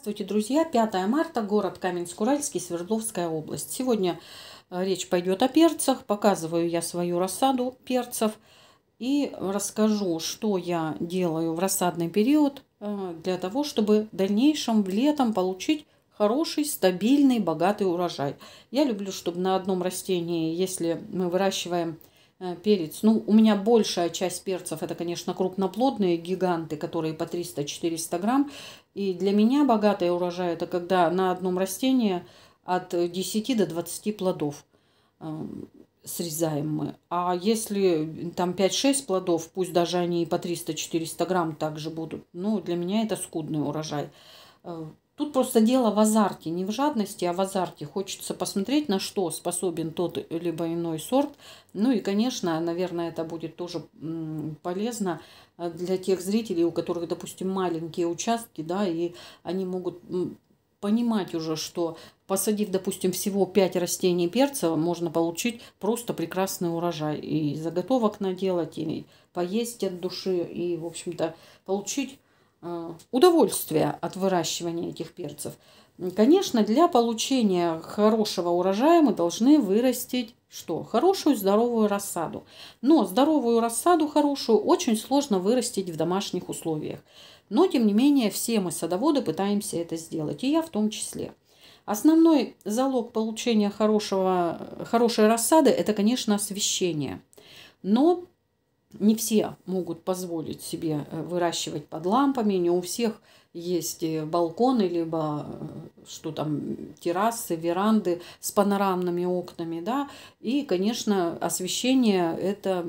Здравствуйте, друзья! 5 марта, город Каменск-Уральский, Свердловская область. Сегодня э, речь пойдет о перцах. Показываю я свою рассаду перцев и расскажу, что я делаю в рассадный период э, для того, чтобы в дальнейшем в летом получить хороший, стабильный, богатый урожай. Я люблю, чтобы на одном растении, если мы выращиваем Э, перец. Ну, у меня большая часть перцев, это, конечно, крупноплодные гиганты, которые по 300-400 грамм. И для меня богатый урожай – это когда на одном растении от 10 до 20 плодов эм, срезаем мы. А если там 5-6 плодов, пусть даже они и по 300-400 грамм также будут, ну, для меня это скудный урожай. Э, Тут просто дело в азарте, не в жадности, а в азарте. Хочется посмотреть, на что способен тот либо иной сорт. Ну и, конечно, наверное, это будет тоже полезно э, для тех зрителей, у которых, допустим, маленькие участки, да, и они могут понимать уже, что посадив, допустим, всего 5 растений перца, можно получить просто прекрасный урожай. И заготовок наделать, и поесть от души, и, в общем-то, получить Э, удовольствие от выращивания этих перцев. Конечно, для получения хорошего урожая мы должны вырастить что? Хорошую здоровую рассаду. Но здоровую рассаду хорошую очень сложно вырастить в домашних условиях. Но, тем не менее, все мы, садоводы, пытаемся это сделать, и я в том числе. Основной залог получения хорошего, хорошей рассады – это, конечно, освещение. Но не все могут позволить себе э, выращивать под лампами, не у всех есть э, балконы, либо э, что там, террасы, веранды с панорамными окнами, да, и, конечно, освещение – это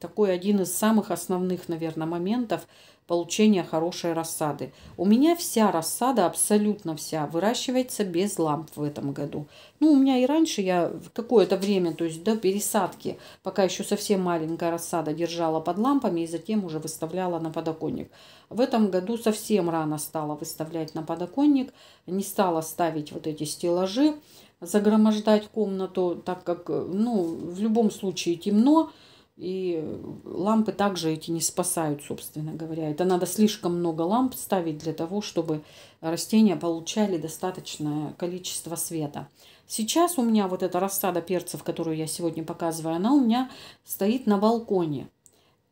такой один из самых основных, наверное, моментов, получения хорошей рассады. У меня вся рассада, абсолютно вся, выращивается без ламп в этом году. Ну, у меня и раньше я какое-то время, то есть до пересадки, пока еще совсем маленькая рассада, держала под лампами и затем уже выставляла на подоконник. В этом году совсем рано стала выставлять на подоконник, не стала ставить вот эти стеллажи, загромождать комнату, так как, ну, в любом случае темно, и лампы также эти не спасают, собственно говоря. Это надо слишком много ламп ставить для того, чтобы растения получали достаточное количество света. Сейчас у меня вот эта рассада перцев, которую я сегодня показываю, она у меня стоит на балконе.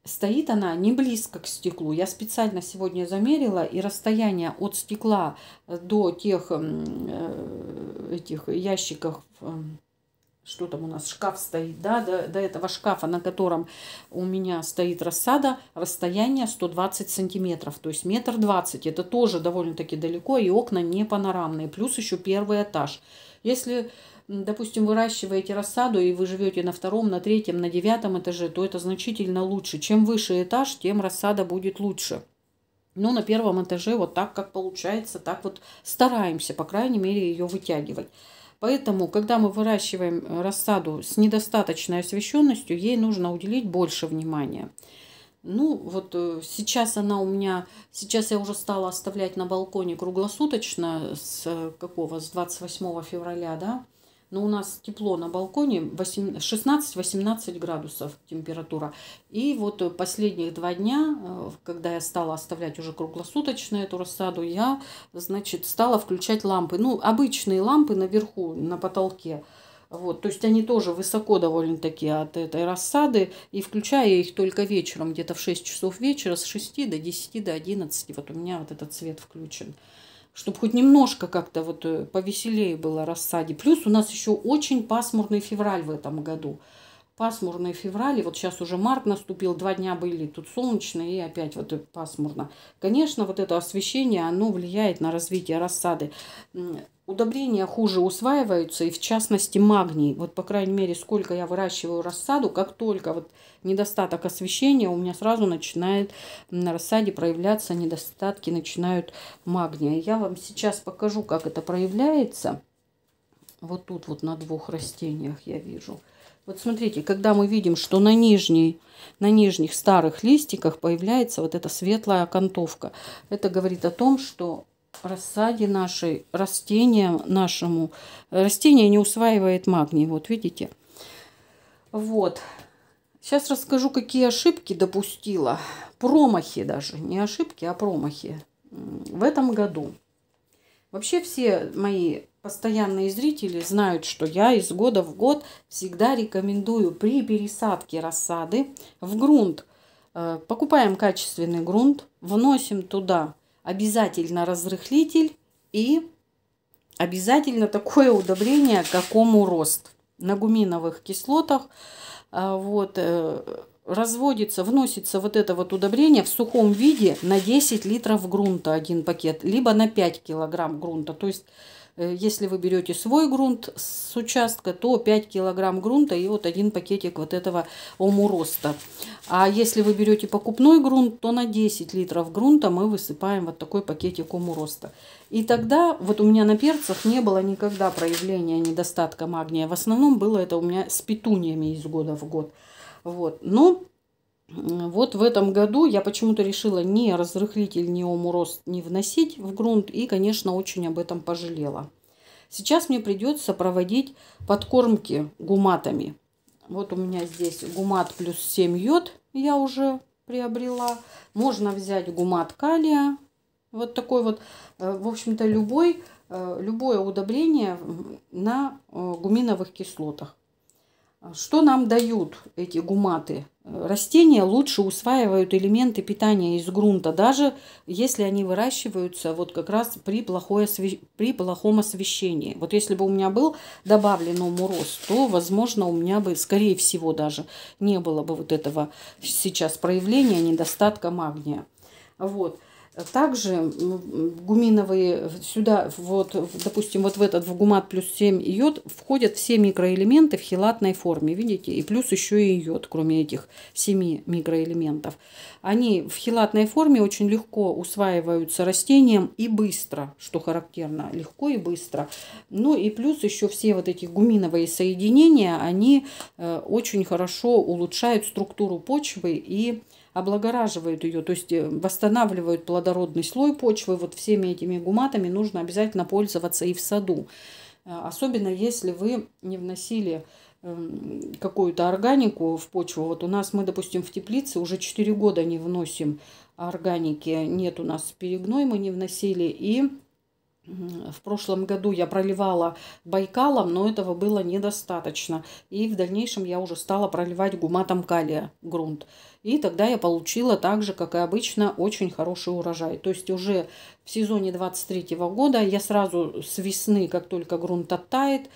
Стоит она не близко к стеклу. Я специально сегодня замерила, и расстояние от стекла до тех э, этих ящиков эм, что там у нас, шкаф стоит, да, до, до этого шкафа, на котором у меня стоит рассада, расстояние 120 сантиметров, то есть метр двадцать. Это тоже довольно-таки далеко, и окна не панорамные, плюс еще первый этаж. Если, допустим, выращиваете рассаду, и вы живете на втором, на третьем, на девятом этаже, то это значительно лучше. Чем выше этаж, тем рассада будет лучше. Но ну, на первом этаже вот так, как получается, так вот стараемся, по крайней мере, ее вытягивать. Поэтому, когда мы выращиваем э, рассаду с недостаточной освещенностью, ей нужно уделить больше внимания. Ну, вот э, сейчас она у меня, сейчас я уже стала оставлять на балконе круглосуточно с э, какого, с 28 февраля, да, но ну, у нас тепло на балконе 16-18 градусов температура. И вот последних два дня, э, когда я стала оставлять уже круглосуточно эту рассаду, я, значит, стала включать лампы. Ну, обычные лампы наверху, на потолке. Вот, то есть они тоже высоко довольно-таки от этой рассады, и включая их только вечером, где-то в 6 часов вечера, с 6 до 10, до 11, вот у меня вот этот цвет включен чтобы хоть немножко как-то вот э, повеселее было рассаде. Плюс у нас еще очень пасмурный февраль в этом году. Пасмурный февраль, и вот сейчас уже март наступил, два дня были тут солнечные и опять вот э, пасмурно. Конечно, вот это освещение, оно влияет на развитие рассады. Удобрения хуже усваиваются, и в частности магний. Вот, по крайней мере, сколько я выращиваю рассаду, как только вот недостаток освещения, у меня сразу начинает на рассаде проявляться недостатки, начинают магния. Я вам сейчас покажу, как это проявляется. Вот тут вот на двух растениях я вижу. Вот смотрите, когда мы видим, что на, нижней, на нижних старых листиках появляется вот эта светлая окантовка, это говорит о том, что рассаде нашей, растениям нашему. Растение не усваивает магний, вот видите. Вот. Сейчас расскажу, какие ошибки допустила. Промахи даже, не ошибки, а промахи в этом году. Вообще все мои постоянные зрители знают, что я из года в год всегда рекомендую при пересадке рассады в грунт. Э, покупаем качественный грунт, вносим туда обязательно разрыхлитель и обязательно такое удобрение, какому рост на гуминовых кислотах. А, вот, э, разводится, вносится вот это вот удобрение в сухом виде на 10 литров грунта один пакет, либо на 5 килограмм грунта. То есть Э, если вы берете свой грунт с участка, то 5 килограмм грунта и вот один пакетик вот этого омуроста. А если вы берете покупной грунт, то на 10 литров грунта мы высыпаем вот такой пакетик омуроста. И тогда, вот у меня на перцах не было никогда проявления недостатка магния. В основном было это у меня с петуниями из года в год. Вот. Но вот в этом году я почему-то решила не разрыхлитель, не омурост не вносить в грунт и, конечно, очень об этом пожалела. Сейчас мне придется проводить подкормки гуматами. Вот у меня здесь гумат плюс 7 йод я уже приобрела. Можно взять гумат калия. Вот такой вот, э, в общем-то, любой, э, любое удобрение на э, гуминовых кислотах. Что нам дают эти гуматы? Растения лучше усваивают элементы питания из грунта, даже если они выращиваются вот как раз при, плохой осве... при плохом освещении. Вот если бы у меня был добавлен умороз, то, возможно, у меня бы, скорее всего, даже не было бы вот этого сейчас проявления недостатка магния. Вот. Также гуминовые сюда, вот, допустим, вот в этот в гумат плюс 7 йод входят все микроэлементы в хилатной форме, видите? И плюс еще и йод, кроме этих 7 микроэлементов. Они в хилатной форме очень легко усваиваются растением и быстро, что характерно, легко и быстро. Ну и плюс еще все вот эти гуминовые соединения, они э, очень хорошо улучшают структуру почвы и облагораживают ее, то есть э, восстанавливают плодородный слой почвы. Вот всеми этими гуматами нужно обязательно пользоваться и в саду. Э, особенно если вы не вносили эм, какую-то органику в почву. Вот у нас мы, допустим, в теплице уже 4 года не вносим органики. Нет у нас перегной, мы не вносили. И в прошлом году я проливала Байкалом, но этого было недостаточно. И в дальнейшем я уже стала проливать гуматом калия грунт. И тогда я получила также, как и обычно, очень хороший урожай. То есть уже в сезоне 23 года я сразу с весны, как только грунт оттает,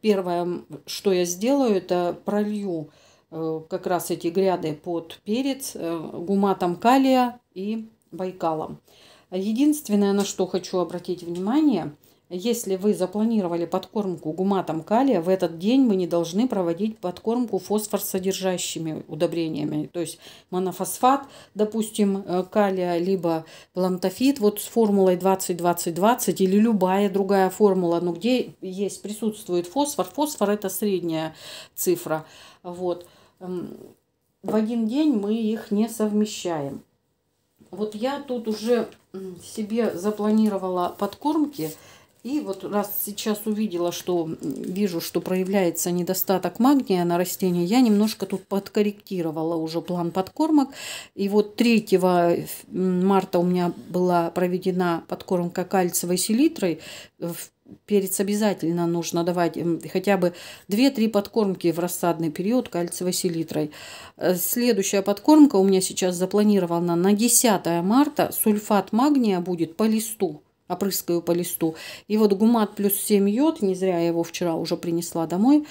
первое, что я сделаю, это пролью э, как раз эти гряды под перец э, гуматом калия и байкалом. Единственное, на что хочу обратить внимание, если вы запланировали подкормку гуматом калия, в этот день мы не должны проводить подкормку фосфорсодержащими удобрениями. То есть монофосфат, допустим, э, калия, либо плантофит вот с формулой 20-20-20 или любая другая формула, но где есть, присутствует фосфор. Фосфор – это средняя цифра. Вот. Эм, в один день мы их не совмещаем. Вот я тут уже себе запланировала подкормки. И вот раз сейчас увидела, что вижу, что проявляется недостаток магния на растении, я немножко тут подкорректировала уже план подкормок. И вот 3 марта у меня была проведена подкормка кальциевой селитрой в перец обязательно нужно давать хотя бы 2-3 подкормки в рассадный период кальциевой селитрой. Э, следующая подкормка у меня сейчас запланирована на 10 марта. Сульфат магния будет по листу опрыскаю по листу. И вот гумат плюс 7 йод, не зря я его вчера уже принесла домой,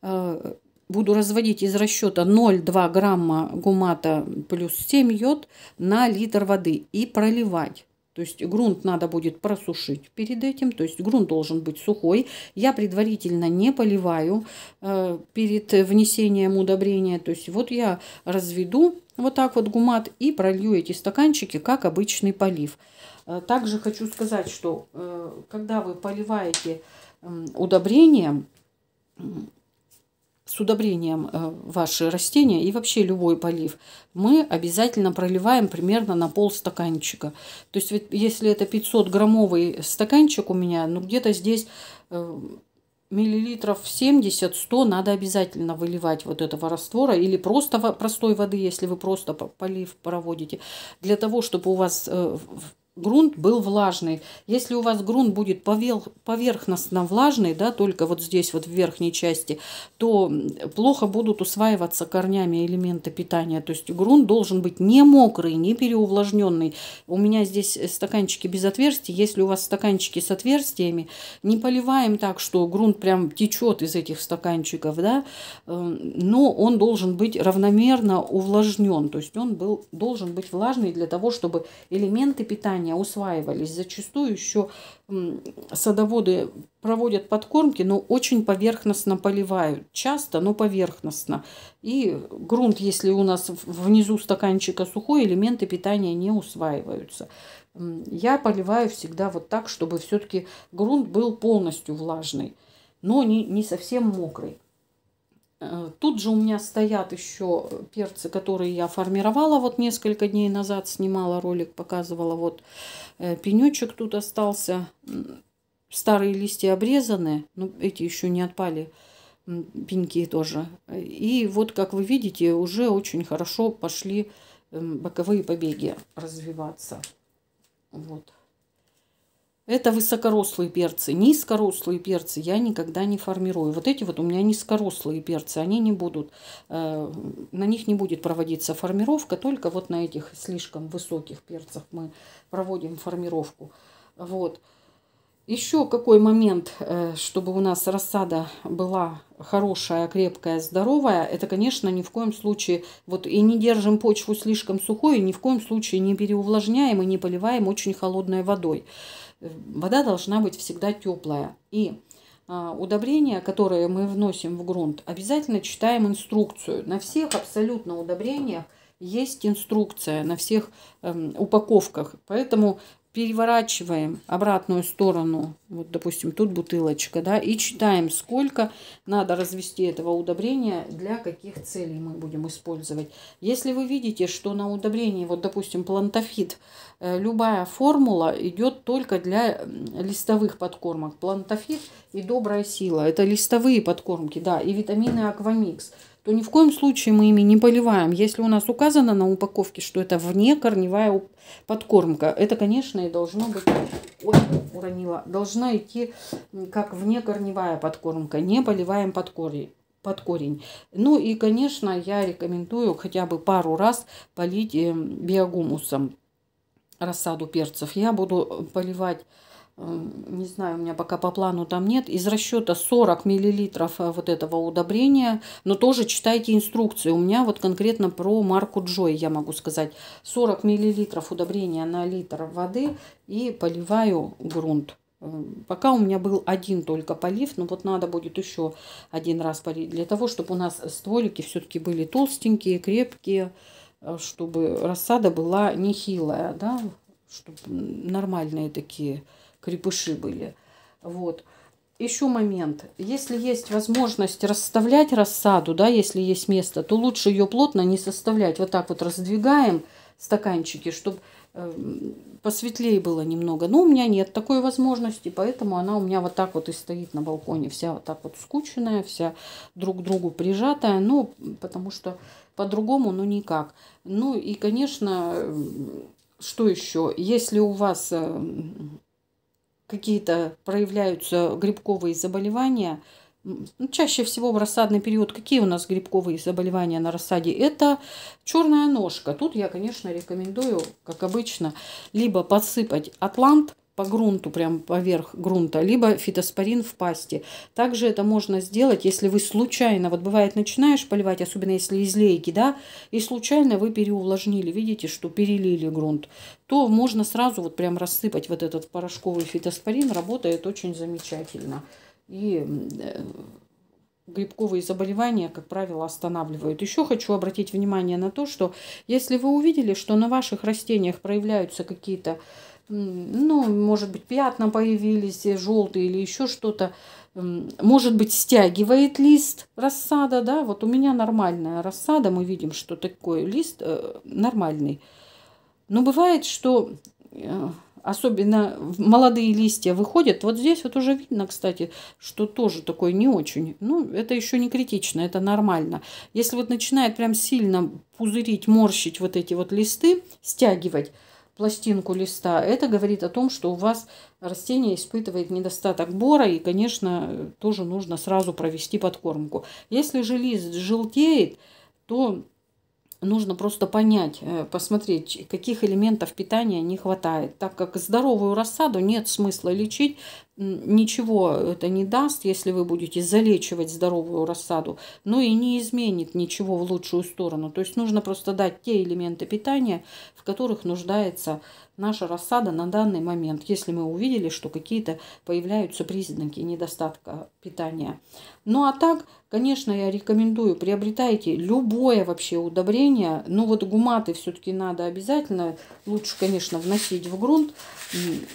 э, буду разводить из расчета 0,2 грамма гумата плюс 7 йод на литр воды и проливать. То есть грунт надо будет просушить перед этим. То есть грунт должен быть сухой. Я предварительно не поливаю э, перед внесением удобрения. То есть вот я разведу вот так вот гумат и пролью эти стаканчики, как обычный полив. Э, также хочу сказать, что э, когда вы поливаете э, удобрением, с удобрением э, ваши растения и вообще любой полив, мы обязательно проливаем примерно на пол стаканчика. То есть, если это 500 граммовый стаканчик у меня, ну где-то здесь э, миллилитров 70-100 надо обязательно выливать вот этого раствора или просто простой воды, если вы просто полив проводите, для того, чтобы у вас э, грунт был влажный. Если у вас грунт будет поверхностно влажный, да, только вот здесь вот в верхней части, то плохо будут усваиваться корнями элементы питания. То есть грунт должен быть не мокрый, не переувлажненный. У меня здесь э, стаканчики без отверстий. Если у вас стаканчики с отверстиями, не поливаем так, что грунт прям течет из этих стаканчиков, да, эм, но он должен быть равномерно увлажнен. То есть он был, должен быть влажный для того, чтобы элементы питания знания усваивались. Зачастую еще садоводы проводят подкормки, но очень поверхностно поливают. Часто, но поверхностно. И грунт, если у нас внизу стаканчика сухой, элементы питания не усваиваются. Я поливаю всегда вот так, чтобы все-таки грунт был полностью влажный, но не, не совсем мокрый. Э, тут же у меня стоят еще перцы, которые я формировала вот несколько дней назад. Снимала ролик, показывала. Вот э, пенечек тут остался. Старые листья обрезаны. Ну, эти еще не отпали. Пеньки тоже. И вот, как вы видите, уже очень хорошо пошли эм, боковые побеги развиваться. Вот. Это высокорослые перцы. Низкорослые перцы я никогда не формирую. Вот эти вот у меня низкорослые перцы, они не будут, э, на них не будет проводиться формировка, только вот на этих слишком высоких перцах мы проводим формировку. Вот. Еще какой момент, э, чтобы у нас рассада была хорошая, крепкая, здоровая, это, конечно, ни в коем случае, вот и не держим почву слишком сухой, и ни в коем случае не переувлажняем и не поливаем очень холодной водой. Вода должна быть всегда теплая. И а, удобрения, которые мы вносим в грунт, обязательно читаем инструкцию. На всех абсолютно удобрениях есть инструкция на всех эм, упаковках. Поэтому переворачиваем обратную сторону, вот, допустим, тут бутылочка, да, и читаем, сколько надо развести этого удобрения, для каких целей мы будем использовать. Если вы видите, что на удобрении, вот, допустим, плантофит, э, любая формула идет только для листовых подкормок. Плантофит и добрая сила – это листовые подкормки, да, и витамины Аквамикс – то ни в коем случае мы ими не поливаем. Если у нас указано на упаковке, что это вне корневая подкормка, это, конечно, и должно быть... Ой, уронила. Должна идти как вне корневая подкормка. Не поливаем под корень под корень. Ну и, конечно, я рекомендую хотя бы пару раз полить эм, биогумусом рассаду перцев. Я буду э, поливать Эм, не знаю, у меня пока по плану там нет, из расчета 40 миллилитров э, вот этого удобрения, но тоже читайте инструкции. У меня вот конкретно про марку Джой я могу сказать. 40 миллилитров удобрения на литр воды и поливаю грунт. Эм, пока у меня был один только полив, но вот надо будет еще один раз полить, для того, чтобы у нас стволики все-таки были толстенькие, крепкие, э, чтобы рассада была нехилая, да, чтобы нормальные такие крепыши были. Вот. Еще момент. Если есть возможность расставлять рассаду, да, если есть место, то лучше ее плотно не составлять. Вот так вот раздвигаем стаканчики, чтобы эм, посветлее было немного. Но у меня нет такой возможности, поэтому она у меня вот так вот и стоит на балконе. Вся вот так вот скученная, вся друг к другу прижатая. Ну, потому что по-другому, ну, никак. Ну, и, конечно, эм, что еще? Если у вас эм, какие-то проявляются грибковые заболевания, ну, чаще всего в рассадный период какие у нас грибковые заболевания на рассаде? Это черная ножка. Тут я, конечно, рекомендую, как обычно, либо подсыпать атлант – по грунту, прям поверх грунта, либо фитоспорин в пасте. Также это можно сделать, если вы случайно, вот бывает начинаешь поливать, особенно если излейки да, и случайно вы переувлажнили, видите, что перелили грунт, то можно сразу вот прям рассыпать вот этот порошковый фитоспорин, работает очень замечательно. И э, грибковые заболевания, как правило, останавливают. Еще хочу обратить внимание на то, что если вы увидели, что на ваших растениях проявляются какие-то ну, может быть, пятна появились, э, желтые или еще что-то. Может быть, стягивает лист рассада, да, вот у меня нормальная рассада, мы видим, что такой лист э, нормальный. Но бывает, что э, особенно молодые листья выходят. Вот здесь вот уже видно, кстати, что тоже такой не очень. Ну, это еще не критично, это нормально. Если вот начинает прям сильно пузырить, морщить вот эти вот листы, стягивать, пластинку листа, это говорит о том, что у вас растение испытывает недостаток бора, и, конечно, тоже нужно сразу провести подкормку. Если же лист желтеет, то нужно просто понять, э, посмотреть, каких элементов питания не хватает, так как здоровую рассаду нет смысла лечить, ничего это не даст, если вы будете залечивать здоровую рассаду, но ну и не изменит ничего в лучшую сторону. То есть нужно просто дать те элементы питания, в которых нуждается наша рассада на данный момент, если мы увидели, что какие-то появляются признаки недостатка питания. Ну а так, конечно, я рекомендую, приобретайте любое вообще удобрение. Ну вот гуматы все-таки надо обязательно, лучше, конечно, вносить в грунт.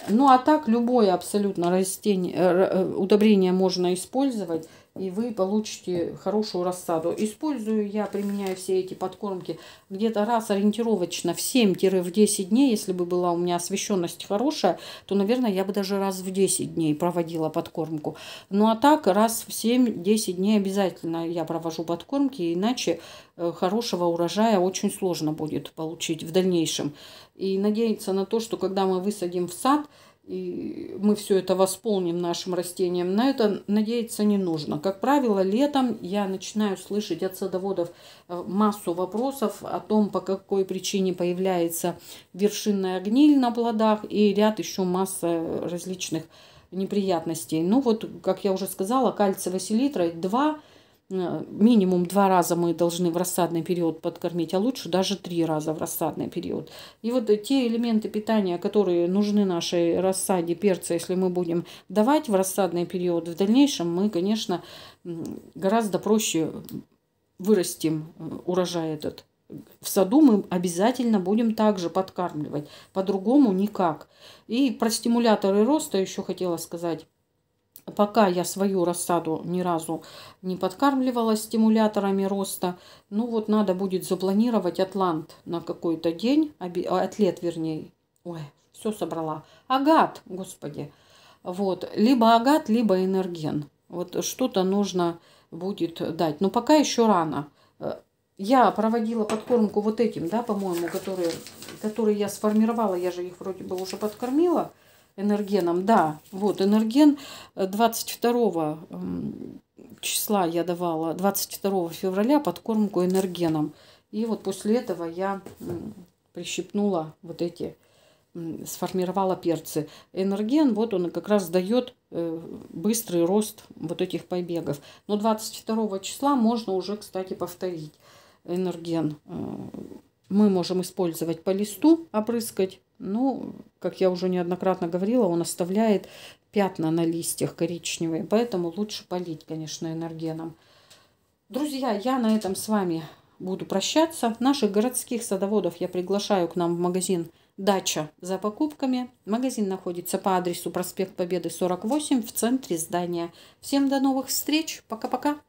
Ну а так, любое абсолютно растение, э, э, удобрение можно использовать и вы получите хорошую рассаду. Использую я, применяю все эти подкормки где-то раз ориентировочно в 7-10 дней. Если бы была у меня освещенность хорошая, то, наверное, я бы даже раз в 10 дней проводила подкормку. Ну а так, раз в 7-10 дней обязательно я провожу подкормки, иначе э, хорошего урожая очень сложно будет получить в дальнейшем. И надеяться на то, что когда мы высадим в сад, и мы все это восполним нашим растениям. На это надеяться не нужно. Как правило, летом я начинаю слышать от садоводов э, массу вопросов о том, по какой причине появляется вершинная гниль на плодах и ряд еще масса различных неприятностей. Ну вот, как я уже сказала, кальцевая селитра 2 Э, минимум два раза мы должны в рассадный период подкормить, а лучше даже три раза в рассадный период. И вот э, те элементы питания, которые нужны нашей рассаде перца, если мы будем давать в рассадный период, в дальнейшем мы, конечно, гораздо проще вырастим э, урожай этот. В саду мы обязательно будем также подкармливать, по-другому никак. И про стимуляторы роста еще хотела сказать. Пока я свою рассаду ни разу не подкармливала стимуляторами роста. Ну вот надо будет запланировать атлант на какой-то день, а, атлет вернее. Ой, все собрала. Агат, господи. Вот, либо агат, либо энерген. Вот что-то нужно будет дать. Но пока еще рано. Э, я проводила подкормку вот этим, да, по-моему, которые, которые я сформировала. Я же их вроде бы уже подкормила энергеном. Да, вот энерген 22 э, числа я давала, 22 февраля подкормку энергеном. И вот после этого я прищипнула вот эти, сформировала перцы. Энерген, вот он как раз дает э, быстрый рост вот этих побегов. Но 22 числа можно уже, кстати, повторить энерген. Э, мы можем использовать по листу, опрыскать ну, как я уже неоднократно говорила, он оставляет пятна на листьях коричневые, поэтому лучше полить, конечно, энергеном. Друзья, я на этом с вами буду прощаться. Наших городских садоводов я приглашаю к нам в магазин «Дача» за покупками. Магазин находится по адресу проспект Победы, 48, в центре здания. Всем до новых встреч. Пока-пока.